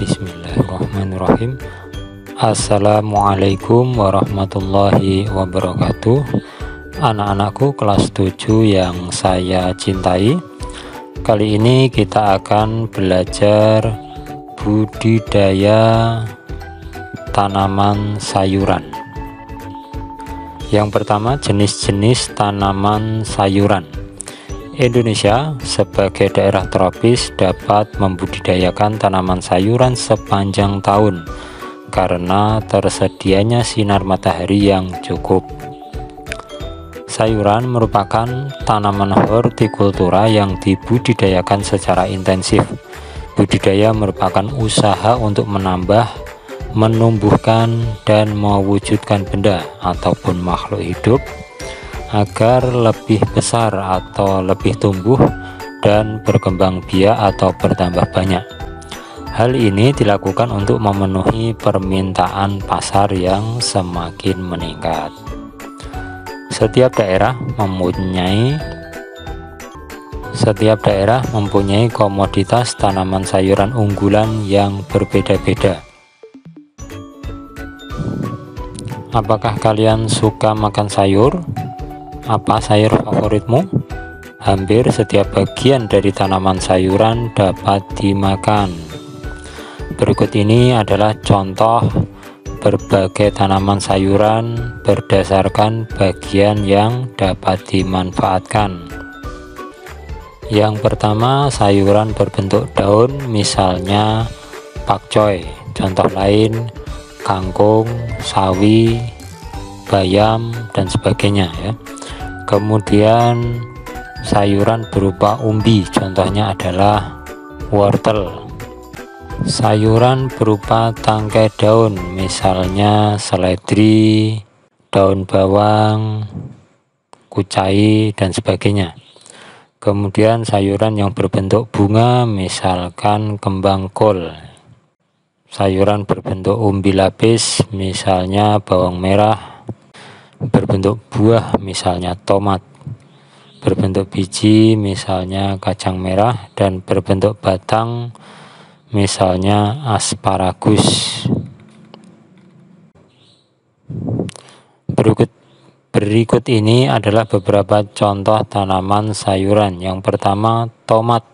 Bismillahirrahmanirrahim Assalamualaikum warahmatullahi wabarakatuh Anak-anakku kelas 7 yang saya cintai Kali ini kita akan belajar budidaya tanaman sayuran Yang pertama jenis-jenis tanaman sayuran Indonesia sebagai daerah tropis dapat membudidayakan tanaman sayuran sepanjang tahun karena tersedianya sinar matahari yang cukup. Sayuran merupakan tanaman hortikultura yang dibudidayakan secara intensif. Budidaya merupakan usaha untuk menambah, menumbuhkan, dan mewujudkan benda ataupun makhluk hidup agar lebih besar atau lebih tumbuh dan berkembang biak atau bertambah banyak. Hal ini dilakukan untuk memenuhi permintaan pasar yang semakin meningkat. Setiap daerah mempunyai setiap daerah mempunyai komoditas tanaman sayuran unggulan yang berbeda-beda. Apakah kalian suka makan sayur? apa sayur favoritmu? Hampir setiap bagian dari tanaman sayuran dapat dimakan. Berikut ini adalah contoh berbagai tanaman sayuran berdasarkan bagian yang dapat dimanfaatkan. Yang pertama, sayuran berbentuk daun, misalnya pakcoy. Contoh lain, kangkung, sawi, bayam, dan sebagainya ya kemudian sayuran berupa umbi contohnya adalah wortel sayuran berupa tangkai daun misalnya seledri daun bawang kucai dan sebagainya kemudian sayuran yang berbentuk bunga misalkan kembang kol sayuran berbentuk umbi lapis misalnya bawang merah berbentuk buah misalnya tomat, berbentuk biji misalnya kacang merah dan berbentuk batang misalnya asparagus. Berikut berikut ini adalah beberapa contoh tanaman sayuran. Yang pertama, tomat.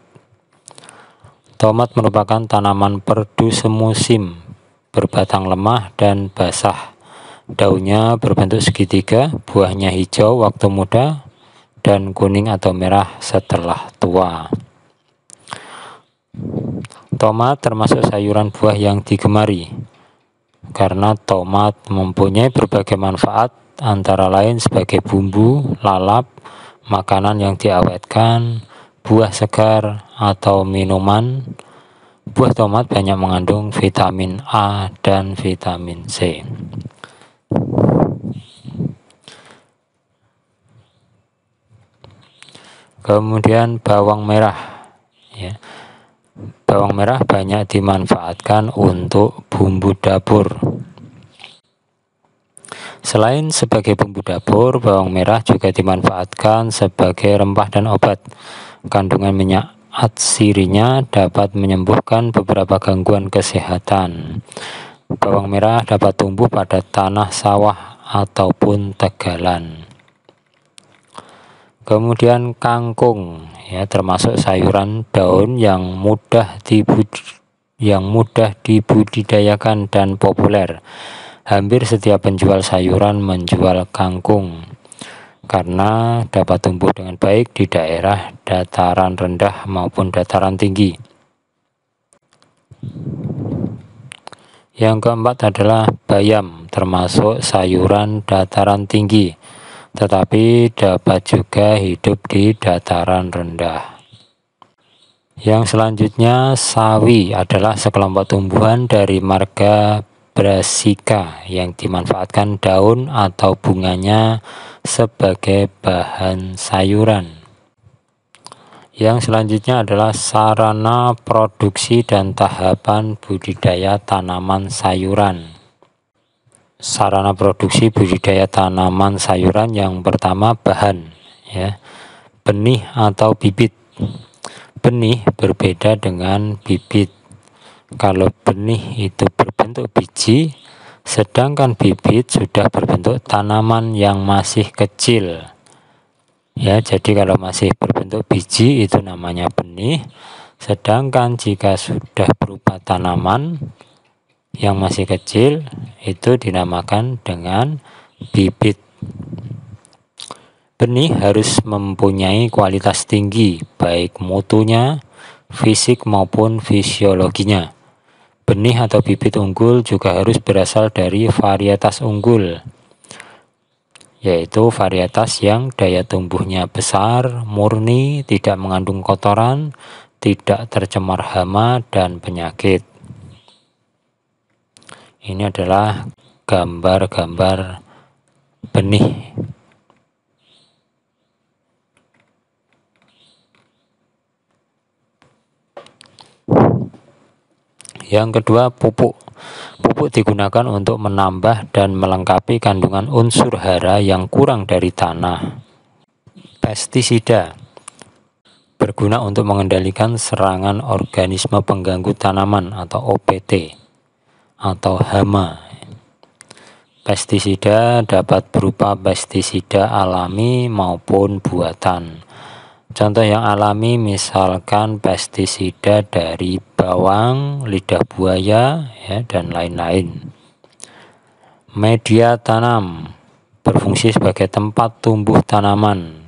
Tomat merupakan tanaman perdu semusim, berbatang lemah dan basah. Daunnya berbentuk segitiga, buahnya hijau waktu muda, dan kuning atau merah setelah tua. Tomat termasuk sayuran buah yang digemari karena tomat mempunyai berbagai manfaat antara lain sebagai bumbu, lalap, makanan yang diawetkan, buah segar atau minuman. Buah tomat banyak mengandung vitamin A dan vitamin C kemudian bawang merah ya bawang merah banyak dimanfaatkan untuk bumbu dapur Selain sebagai bumbu dapur, bawang merah juga dimanfaatkan sebagai rempah dan obat. Kandungan minyak atsirinya dapat menyembuhkan beberapa gangguan kesehatan bawang merah dapat tumbuh pada tanah sawah ataupun tegalan. Kemudian kangkung ya termasuk sayuran daun yang mudah dibud yang mudah dibudidayakan dan populer. Hampir setiap penjual sayuran menjual kangkung karena dapat tumbuh dengan baik di daerah dataran rendah maupun dataran tinggi. Yang keempat adalah bayam, termasuk sayuran dataran tinggi, tetapi dapat juga hidup di dataran rendah. Yang selanjutnya, sawi adalah sekelompok tumbuhan dari marga Brassica yang dimanfaatkan daun atau bunganya sebagai bahan sayuran. Yang selanjutnya adalah sarana produksi dan tahapan budidaya tanaman sayuran. Sarana produksi budidaya tanaman sayuran yang pertama bahan ya. Benih atau bibit. Benih berbeda dengan bibit. Kalau benih itu berbentuk biji, sedangkan bibit sudah berbentuk tanaman yang masih kecil Ya, jadi kalau masih berbentuk biji itu namanya benih. Sedangkan jika sudah berupa tanaman yang masih kecil itu dinamakan dengan bibit. Benih harus mempunyai kualitas tinggi baik mutunya, fisik maupun fisiologinya. Benih atau bibit unggul juga harus berasal dari varietas unggul yaitu varietas yang daya tumbuhnya besar, murni, tidak mengandung kotoran, tidak tercemar hama dan penyakit. Ini adalah gambar-gambar benih. Yang kedua, pupuk. Pupuk digunakan untuk menambah dan melengkapi kandungan unsur hara yang kurang dari tanah. Pestisida berguna untuk mengendalikan serangan organisme pengganggu tanaman atau OPT atau hama. Pestisida dapat berupa pestisida alami maupun buatan. Contoh yang alami misalkan pestisida dari bawang, lidah buaya, ya, dan lain-lain. Media tanam berfungsi sebagai tempat tumbuh tanaman.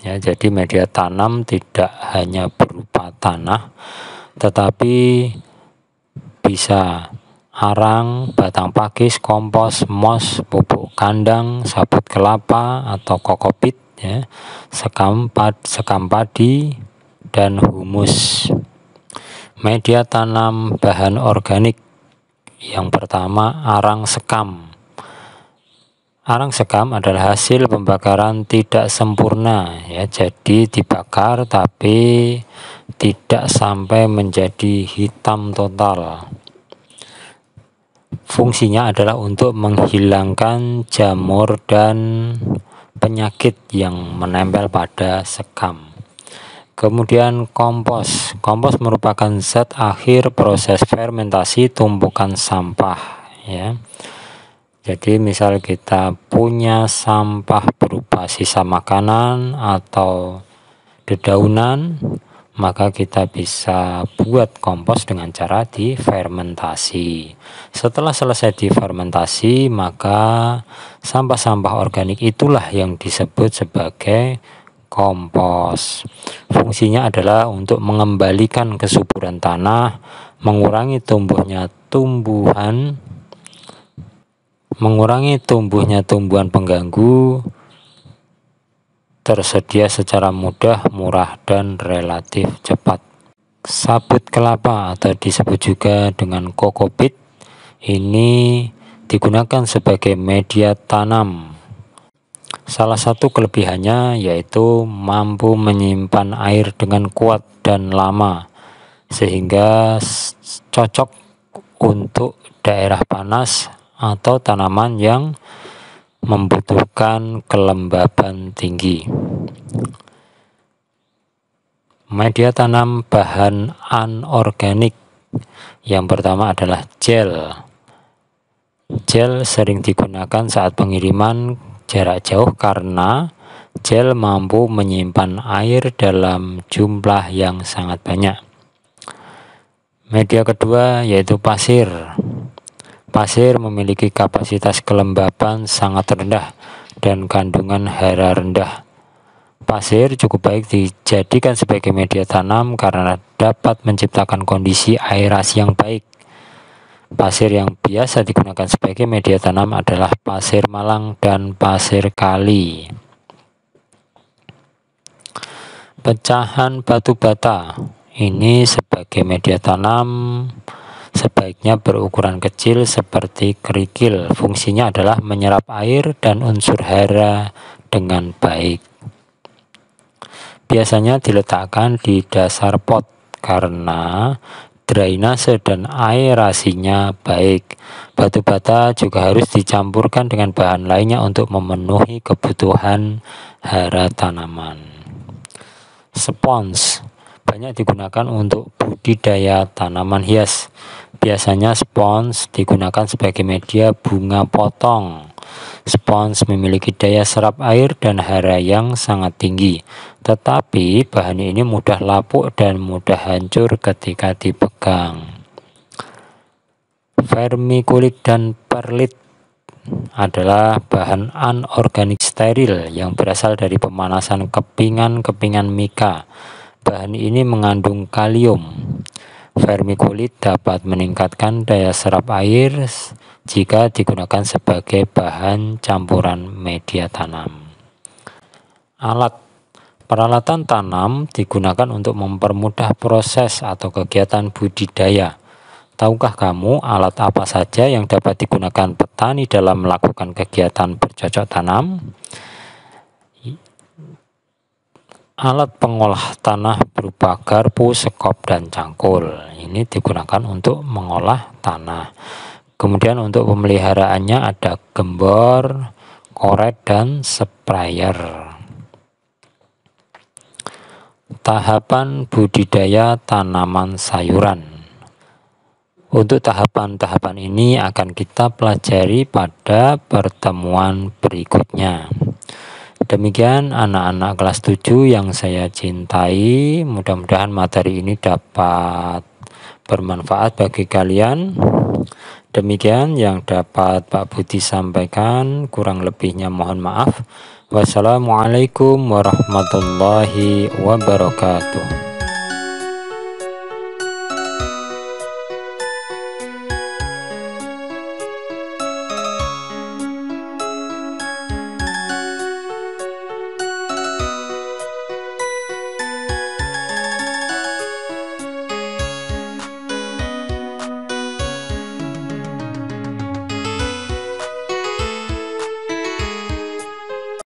Ya, jadi media tanam tidak hanya berupa tanah, tetapi bisa arang, batang pakis, kompos, mos, pupuk kandang, sabut kelapa atau kokopit, ya sekampat sekampadi dan humus media tanam bahan organik yang pertama arang sekam Arang sekam adalah hasil pembakaran tidak sempurna ya. Jadi dibakar tapi tidak sampai menjadi hitam total. Fungsinya adalah untuk menghilangkan jamur dan penyakit yang menempel pada sekam. Kemudian kompos. Kompos merupakan zat akhir proses fermentasi tumpukan sampah, ya. Jadi misal kita punya sampah berupa sisa makanan atau dedaunan maka kita bisa buat kompos dengan cara difermentasi. Setelah selesai difermentasi, maka sampah-sampah organik itulah yang disebut sebagai kompos. Fungsinya adalah untuk mengembalikan kesuburan tanah, mengurangi tumbuhnya tumbuhan, mengurangi tumbuhnya tumbuhan pengganggu, tersedia secara mudah, murah, dan relatif cepat. Sabut kelapa atau disebut juga dengan kokopit ini digunakan sebagai media tanam. Salah satu kelebihannya yaitu mampu menyimpan air dengan kuat dan lama sehingga cocok untuk daerah panas atau tanaman yang membutuhkan kelembaban tinggi. Media tanam bahan anorganik yang pertama adalah gel. Gel sering digunakan saat pengiriman jarak jauh karena gel mampu menyimpan air dalam jumlah yang sangat banyak. Media kedua yaitu pasir. Pasir memiliki kapasitas kelembapan sangat rendah dan kandungan hara rendah. Pasir cukup baik dijadikan sebagai media tanam karena dapat menciptakan kondisi aerasi yang baik. Pasir yang biasa digunakan sebagai media tanam adalah pasir malang dan pasir kali. Pecahan batu bata ini sebagai media tanam sebaiknya berukuran kecil seperti kerikil. Fungsinya adalah menyerap air dan unsur hara dengan baik. Biasanya diletakkan di dasar pot karena drainase dan aerasinya baik. Batu bata juga harus dicampurkan dengan bahan lainnya untuk memenuhi kebutuhan hara tanaman. Spons banyak digunakan untuk budidaya tanaman hias. Biasanya spons digunakan sebagai media bunga potong. Spons memiliki daya serap air dan hara yang sangat tinggi, tetapi bahan ini mudah lapuk dan mudah hancur ketika dipegang. Vermikulit dan perlit adalah bahan anorganik steril yang berasal dari pemanasan kepingan-kepingan mika Bahan ini mengandung kalium. Vermikulit dapat meningkatkan daya serap air jika digunakan sebagai bahan campuran media tanam. Alat Peralatan tanam digunakan untuk mempermudah proses atau kegiatan budidaya. Tahukah kamu alat apa saja yang dapat digunakan petani dalam melakukan kegiatan bercocok tanam? Alat pengolah tanah berupa garpu, sekop, dan cangkul. Ini digunakan untuk mengolah tanah. Kemudian untuk pemeliharaannya ada gembor, koret, dan sprayer. Tahapan budidaya tanaman sayuran. Untuk tahapan-tahapan ini akan kita pelajari pada pertemuan berikutnya demikian anak-anak kelas 7 yang saya cintai, mudah-mudahan materi ini dapat bermanfaat bagi kalian. Demikian yang dapat Pak Budi sampaikan, kurang lebihnya mohon maaf. Wassalamualaikum warahmatullahi wabarakatuh.